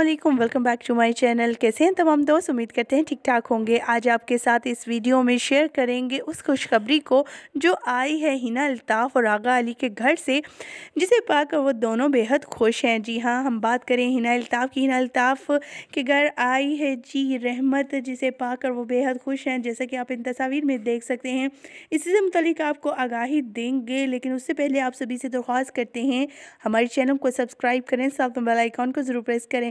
Aslam welcome back to my channel कैसे हैं तमाम दोस्त उम्मीद करते हैं ठीक ठाक होंगे आज आपके साथ इस वीडियो में शेयर करेंगे उस खुशखबरी को जो आई है हिना अल्ताफ़ और आगा अली के घर से जिसे पाकर वो दोनों बेहद खुश हैं जी हाँ हम बात करें हिना अल्ताफ़ की हिना अल्ताफ़ के घर आई है जी रहमत जिसे पाकर वो बेहद खुश हैं जैसा कि आप इन तस्वीर में देख सकते हैं इसी से मुतलिक आपको आगाही देंगे लेकिन उससे पहले आप सभी से दरख्वास्त करते हैं हमारे चैनल को सब्सक्राइब करें साथ में बेलाइकॉन को ज़रूर प्रेस करें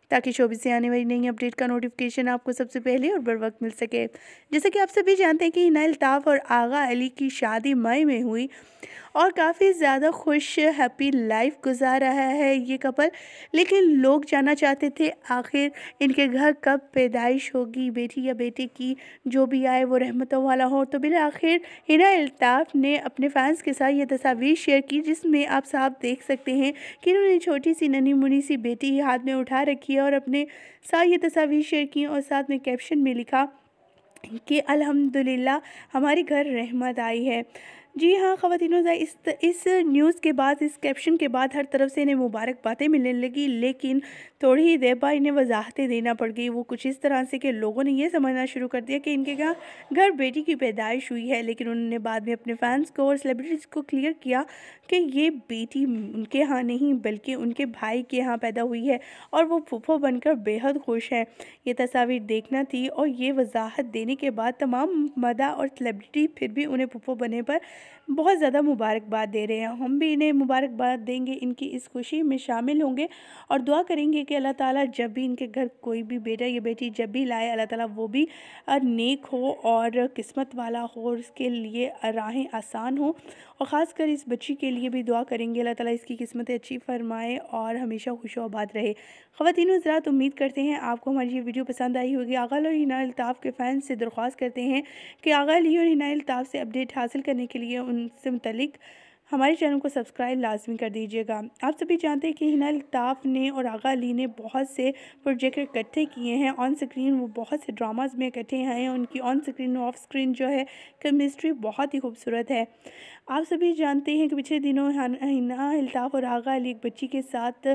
ताकि शोबी से आने वाली नई अपडेट का नोटिफिकेशन आपको सबसे पहले और बर वक्त मिल सके जैसे कि आप सभी जानते हैं कि हिना अलताफ़ और आगा अली की शादी मई में हुई और काफ़ी ज़्यादा खुश हैप्पी लाइफ गुजार रहा है ये कपल लेकिन लोग जानना चाहते थे आखिर इनके घर कब पैदाइश होगी बेटी या बेटे की जो भी आए वो रहमतों वाला हो तो बिल आखिर हिना अल्ताफ़ ने अपने फैंस के साथ ये तस्वीर शेयर की जिसमें आप साफ देख सकते हैं कि इन्होंने छोटी सी नन्ही मुनी सी बेटी हाथ में उठा रखी है किया और अपने साथ ये तस्वीर शेयर की और साथ में कैप्शन में लिखा कि अलहमदिल्ला हमारे घर रहमत आई है जी हाँ ख़वान इस त, इस न्यूज़ के बाद इस कैप्शन के बाद हर तरफ से इन्हें मुबारकबादें मिलने लगी लेकिन थोड़ी ही देर बाद इन्हें वजाहतें देना पड़ गई वो कुछ इस तरह से कि लोगों ने यह समझना शुरू कर दिया कि इनके यहाँ घर बेटी की पैदाइश हुई है लेकिन उन्होंने बाद में अपने फ़ैन्स को और सेलिब्रिटीज़ को क्लियर किया कि ये बेटी उनके यहाँ नहीं बल्कि उनके भाई के यहाँ पैदा हुई है और वो फूफो बनकर बेहद खुश हैं ये तस्वीर देखना थी और ये वजाहत देने के बाद तमाम मदा और सेलिब्रिटी फिर भी उन्हें फूफो बने पर बहुत ज़्यादा मुबारकबाद दे रहे हैं हम भी इन्हें मुबारकबाद देंगे इनकी इस खुशी में शामिल होंगे और दुआ करेंगे कि अल्लाह ताला जब भी इनके घर कोई भी बेटा या बेटी जब भी लाए अल्लाह ताला वो भी नेक हो और किस्मत वाला हो और उसके लिए राहें आसान हो और ख़ासकर इस बच्ची के लिए भी दुआ करेंगे अल्लाह ताला इसकी किस्मतें अच्छी फरमाए और हमेशा खुश आबाद रहे ख़वान हज़रात उम्मीद करते हैं आपको हमारी ये वीडियो पसंद आई होगी आगा हिना अलताफ़ के फ़ैन से दरख्वास्त करते हैं कि आगा लियो हिना अल्ताफ़ से अपडेट हासिल करने के लिए شوية ونسم تلج हमारे चैनल को सब्सक्राइब लाजमी कर दीजिएगा आप सभी जानते हैं कि हिना अलताफ़ ने और आगा अली ने बहुत से प्रोजेक्ट इकट्ठे किए हैं ऑन स्क्रीन वो बहुत से ड्रामाज में इकट्ठे हैं उनकी ऑन स्क्रीन ऑफ स्क्रीन जो है केमिस्ट्री बहुत ही खूबसूरत है आप सभी जानते हैं कि पिछले दिनों हिना अल्ताफ़ और आगा अली एक बच्ची के साथ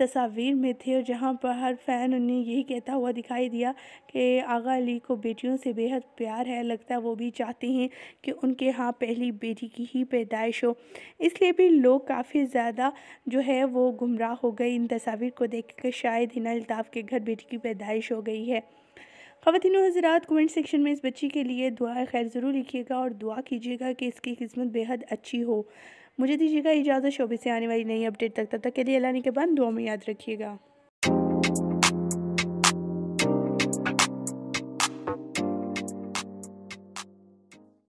तस्वीर में थे और जहाँ पर हर फ़ैन उन्हें यही कहता हुआ दिखाई दिया कि आगा अली को बेटियों से बेहद प्यार है लगता है वो भी चाहते हैं कि उनके यहाँ पहली बेटी की ही पैदाइश हो इसलिए भी लोग काफ़ी ज़्यादा जो है वो गुमराह हो गए इन तस्वीर को देख कर शायद हिना अल्ताफ़ के घर बेटी की पैदाइश हो गई है खातिन हज़रात कमेंट सेक्शन में इस बच्ची के लिए दुआ खैर ज़रूर लिखिएगा और दुआ कीजिएगा कि इसकी किस्मत बेहद अच्छी हो मुझे दीजिएगा इजाज़त शोबे से आने वाली नई अपडेट तक तब तक के लिए अल्लाह के बाद दुआ में याद रखिएगा